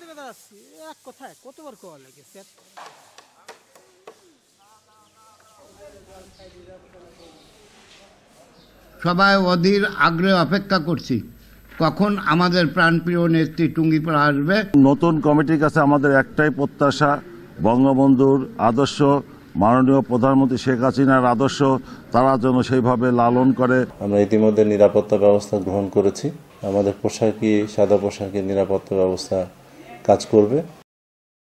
বলতে কথা আসছি এক কথায় কতবার কোয়া লাগে সবাই অধীর আগ্রহ অপেক্ষা করছি কখন আমাদের প্রাণপ্রিয় নেত্রী টুঙ্গিপাড়া আসবে নতুন কমিটির কাছে আমাদের একটাই প্রত্যাশা বঙ্গবন্ধুর আদর্শ মাননীয় প্রধানমন্ত্রী শেখ হাসিনার আদর্শ তারা যেন সেইভাবে লালন করে আমরা ইতিমধ্যে নিরাপত্তা ব্যবস্থা গ্রহণ করেছি আমাদের পোশাকি সাদা পোশাকি নিরাপত্তা ব্যবস্থা কাজ করবে